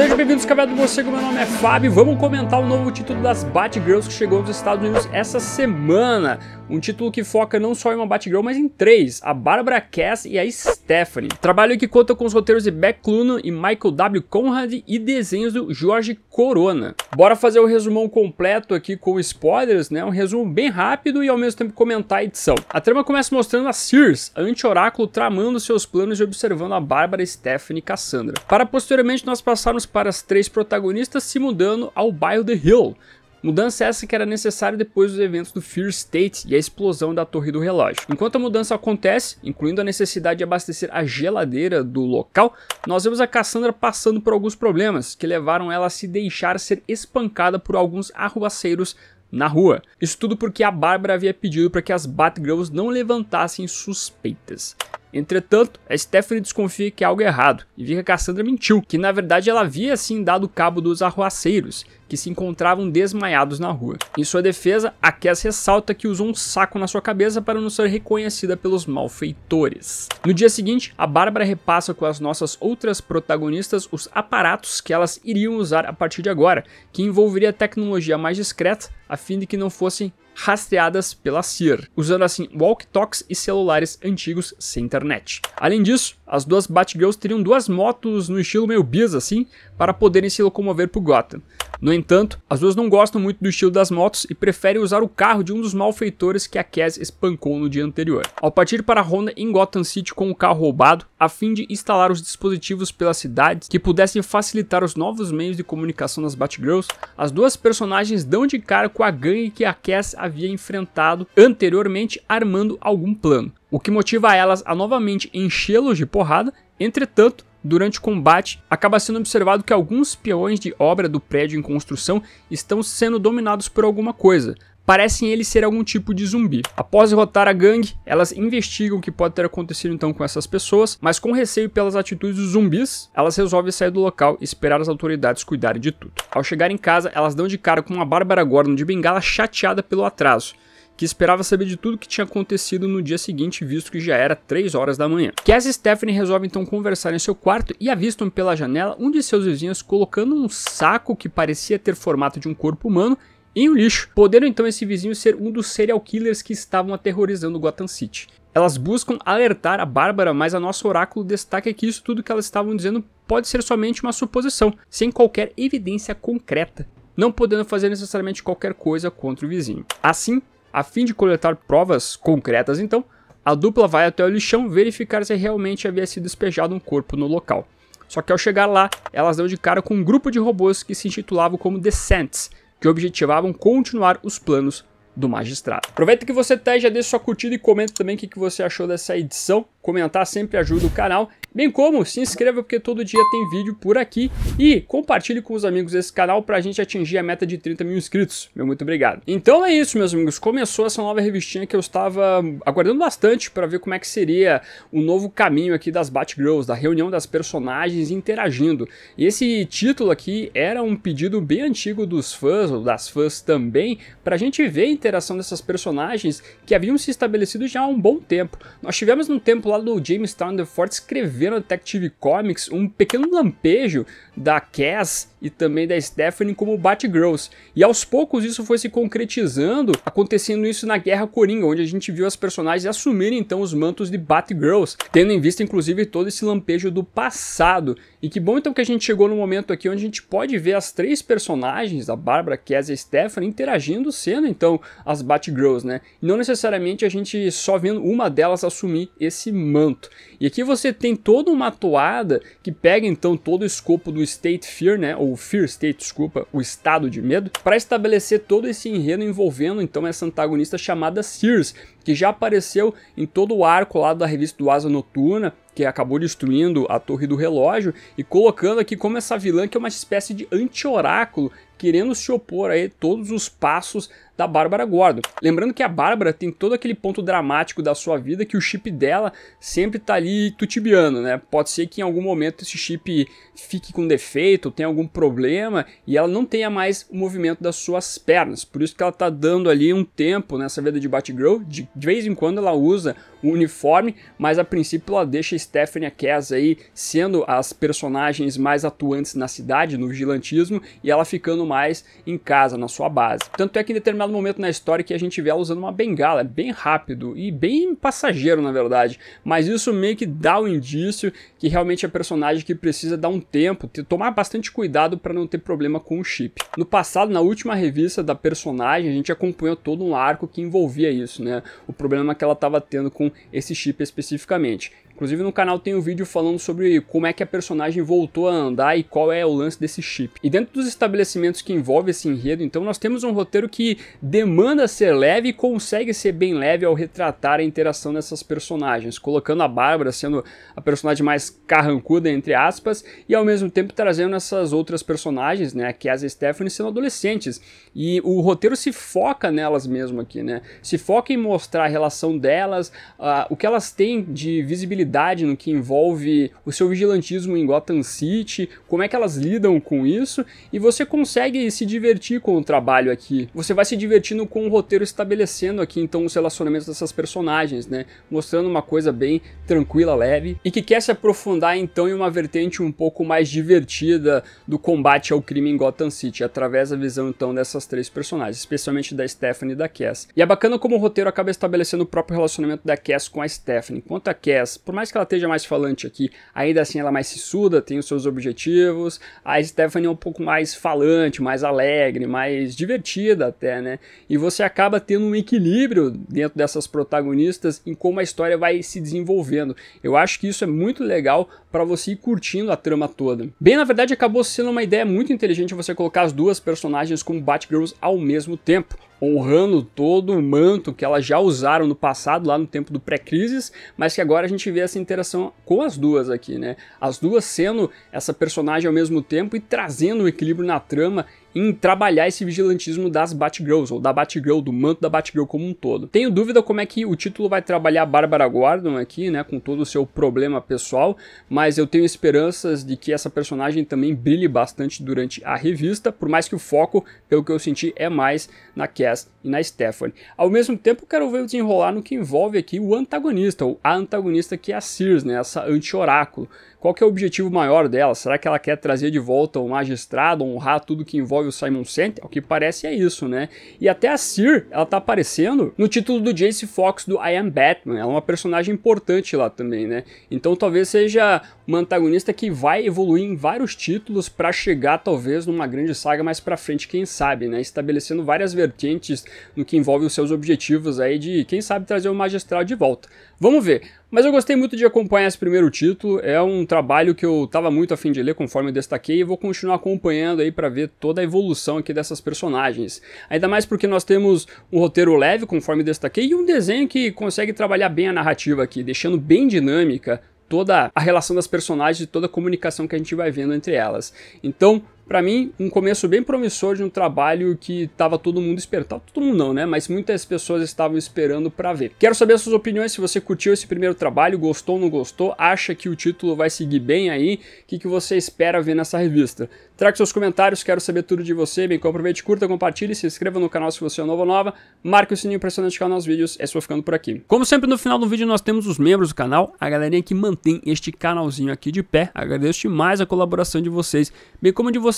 Sejam bem-vindos, cabelo do Morcego, meu nome é Fábio. Vamos comentar o novo título das Batgirls que chegou dos Estados Unidos essa semana. Um título que foca não só em uma Batgirl, mas em três, a Barbara Cass e a Stephanie. Trabalho que conta com os roteiros de Beck Cluno e Michael W. Conrad e desenhos do Jorge Corona. Bora fazer o um resumão completo aqui com spoilers, né? Um resumo bem rápido e ao mesmo tempo comentar a edição. A trama começa mostrando a Sears, a anti-oráculo, tramando seus planos e observando a Bárbara, Stephanie e Cassandra. Para posteriormente nós passarmos para as três protagonistas se mudando ao bairro The Hill, Mudança essa que era necessária depois dos eventos do Fear State e a explosão da Torre do Relógio. Enquanto a mudança acontece, incluindo a necessidade de abastecer a geladeira do local, nós vemos a Cassandra passando por alguns problemas que levaram ela a se deixar ser espancada por alguns arruaceiros na rua. Isso tudo porque a Bárbara havia pedido para que as Batgirls não levantassem suspeitas. Entretanto, a Stephanie desconfia que há algo errado e vê que a Cassandra mentiu, que na verdade ela havia sim dado cabo dos arruaceiros, que se encontravam desmaiados na rua. Em sua defesa, a Cass ressalta que usou um saco na sua cabeça para não ser reconhecida pelos malfeitores. No dia seguinte, a Bárbara repassa com as nossas outras protagonistas os aparatos que elas iriam usar a partir de agora, que envolveria tecnologia mais discreta, a fim de que não fossem rastreadas pela CIR, usando assim walkie e celulares antigos sem internet. Além disso, as duas Batgirls teriam duas motos no estilo meio bis assim, para poderem se locomover por Gotham. No entanto, as duas não gostam muito do estilo das motos e preferem usar o carro de um dos malfeitores que a Cass espancou no dia anterior. Ao partir para Honda em Gotham City com o carro roubado, a fim de instalar os dispositivos pela cidade que pudessem facilitar os novos meios de comunicação das Batgirls, as duas personagens dão de cara com a gangue que a Cass havia enfrentado anteriormente armando algum plano o que motiva elas a novamente enchê-los de porrada. Entretanto, durante o combate, acaba sendo observado que alguns peões de obra do prédio em construção estão sendo dominados por alguma coisa. Parecem eles ser algum tipo de zumbi. Após derrotar a gangue, elas investigam o que pode ter acontecido então com essas pessoas, mas com receio pelas atitudes dos zumbis, elas resolvem sair do local e esperar as autoridades cuidarem de tudo. Ao chegar em casa, elas dão de cara com uma Bárbara Gordon de bengala chateada pelo atraso, que esperava saber de tudo o que tinha acontecido no dia seguinte, visto que já era 3 horas da manhã. Cass e Stephanie resolvem então conversar em seu quarto e avistam pela janela um de seus vizinhos colocando um saco que parecia ter formato de um corpo humano em um lixo, podendo então esse vizinho ser um dos serial killers que estavam aterrorizando Gotham City. Elas buscam alertar a Bárbara, mas a nosso oráculo destaca que isso tudo que elas estavam dizendo pode ser somente uma suposição, sem qualquer evidência concreta, não podendo fazer necessariamente qualquer coisa contra o vizinho. Assim, a fim de coletar provas concretas, então, a dupla vai até o lixão verificar se realmente havia sido despejado um corpo no local. Só que ao chegar lá, elas dão de cara com um grupo de robôs que se intitulavam como Descents, que objetivavam continuar os planos do magistrado. Aproveita que você tá aí, já deixa sua curtida e comenta também o que, que você achou dessa edição. Comentar sempre ajuda o canal Bem como se inscreva porque todo dia tem vídeo por aqui e compartilhe com os amigos esse canal pra gente atingir a meta de 30 mil inscritos. Meu muito obrigado. Então é isso, meus amigos. Começou essa nova revistinha que eu estava aguardando bastante para ver como é que seria o novo caminho aqui das Batgirls, da reunião das personagens interagindo. E esse título aqui era um pedido bem antigo dos fãs, ou das fãs também, pra gente ver a interação dessas personagens que haviam se estabelecido já há um bom tempo. Nós tivemos um tempo lá do James Town The Fort escrevendo no Detective Comics um pequeno lampejo da Cass e também da Stephanie como Batgirls. E aos poucos isso foi se concretizando, acontecendo isso na Guerra Coringa, onde a gente viu as personagens assumirem então os mantos de Batgirls, tendo em vista inclusive todo esse lampejo do passado. E que bom então que a gente chegou no momento aqui onde a gente pode ver as três personagens, a Bárbara, Cass e a Stephanie, interagindo, sendo então as Batgirls, né? E não necessariamente a gente só vendo uma delas assumir esse manto. E aqui você tem toda uma toada que pega então todo o escopo do state fear, né, ou fear state, desculpa, o estado de medo, para estabelecer todo esse enredo envolvendo então essa antagonista chamada Sears, que já apareceu em todo o arco lá da revista do Asa Noturna, que acabou destruindo a Torre do Relógio, e colocando aqui como essa vilã que é uma espécie de anti-oráculo querendo se opor a todos os passos da Bárbara Gordon. Lembrando que a Bárbara tem todo aquele ponto dramático da sua vida que o chip dela sempre tá ali tutibiano, né? Pode ser que em algum momento esse chip fique com defeito, tenha algum problema e ela não tenha mais o movimento das suas pernas. Por isso que ela tá dando ali um tempo nessa vida de Batgirl. De, vez em quando ela usa o uniforme, mas a princípio ela deixa Stephanie Cass aí sendo as personagens mais atuantes na cidade, no vigilantismo, e ela ficando mais em casa, na sua base. Tanto é que em determinado momento na história que a gente vê ela usando uma bengala, é bem rápido e bem passageiro na verdade, mas isso meio que dá o um indício que realmente é personagem que precisa dar um tempo, tomar bastante cuidado para não ter problema com o chip. No passado, na última revista da personagem, a gente acompanhou todo um arco que envolvia isso, né? O problema que ela estava tendo com esse chip especificamente. Inclusive no canal tem um vídeo falando sobre como é que a personagem voltou a andar e qual é o lance desse chip. E dentro dos estabelecimentos que envolve esse enredo, então nós temos um roteiro que demanda ser leve e consegue ser bem leve ao retratar a interação dessas personagens, colocando a Bárbara sendo a personagem mais carrancuda, entre aspas, e ao mesmo tempo trazendo essas outras personagens, né, que é as Stephanie sendo adolescentes. E o roteiro se foca nelas mesmo aqui, né? Se foca em mostrar a relação delas, uh, o que elas têm de visibilidade no que envolve o seu vigilantismo em Gotham City, como é que elas lidam com isso, e você consegue se divertir com o trabalho aqui. Você vai se divertindo com o roteiro estabelecendo aqui então os relacionamentos dessas personagens, né? Mostrando uma coisa bem tranquila, leve, e que quer se aprofundar então em uma vertente um pouco mais divertida do combate ao crime em Gotham City, através da visão então dessas três personagens, especialmente da Stephanie e da Cass. E é bacana como o roteiro acaba estabelecendo o próprio relacionamento da Cass com a Stephanie. Enquanto a Cass, por mais que ela esteja mais falante aqui, ainda assim ela mais sissuda, tem os seus objetivos. A Stephanie é um pouco mais falante, mais alegre, mais divertida até, né? E você acaba tendo um equilíbrio dentro dessas protagonistas em como a história vai se desenvolvendo. Eu acho que isso é muito legal para você ir curtindo a trama toda. Bem, na verdade, acabou sendo uma ideia muito inteligente você colocar as duas personagens como Batgirls ao mesmo tempo honrando todo o manto que elas já usaram no passado, lá no tempo do pré-crises, mas que agora a gente vê essa interação com as duas aqui, né? As duas sendo essa personagem ao mesmo tempo e trazendo um equilíbrio na trama em trabalhar esse vigilantismo das Batgirls, ou da Batgirl, do manto da Batgirl como um todo. Tenho dúvida como é que o título vai trabalhar a Bárbara Gordon aqui, né, com todo o seu problema pessoal, mas eu tenho esperanças de que essa personagem também brilhe bastante durante a revista, por mais que o foco, pelo que eu senti, é mais na Cass e na Stephanie. Ao mesmo tempo, quero ver o desenrolar no que envolve aqui o antagonista, ou a antagonista que é a Sears, né, essa anti-oráculo qual que é o objetivo maior dela? Será que ela quer trazer de volta o magistrado, honrar tudo que envolve o Simon Center? O que parece é isso, né? E até a Cir ela tá aparecendo no título do Jace Fox do I Am Batman. Ela é uma personagem importante lá também, né? Então talvez seja uma antagonista que vai evoluir em vários títulos para chegar talvez numa grande saga mais para frente, quem sabe, né? Estabelecendo várias vertentes no que envolve os seus objetivos aí de, quem sabe, trazer o magistrado de volta. Vamos ver. Mas eu gostei muito de acompanhar esse primeiro título. É um trabalho que eu estava muito afim de ler, conforme eu destaquei, e vou continuar acompanhando aí para ver toda a evolução aqui dessas personagens. Ainda mais porque nós temos um roteiro leve, conforme destaquei, e um desenho que consegue trabalhar bem a narrativa aqui, deixando bem dinâmica toda a relação das personagens e toda a comunicação que a gente vai vendo entre elas. Então, para mim, um começo bem promissor de um trabalho que estava todo mundo esperando. Todo mundo não, né? Mas muitas pessoas estavam esperando para ver. Quero saber suas opiniões, se você curtiu esse primeiro trabalho, gostou ou não gostou, acha que o título vai seguir bem aí, o que, que você espera ver nessa revista. Traga seus comentários, quero saber tudo de você, bem que aproveite, curta, compartilhe, se inscreva no canal se você é novo ou nova, marque o sininho para se notificar nos vídeos, é só ficando por aqui. Como sempre no final do vídeo nós temos os membros do canal, a galerinha que mantém este canalzinho aqui de pé, agradeço demais a colaboração de vocês, bem como de vocês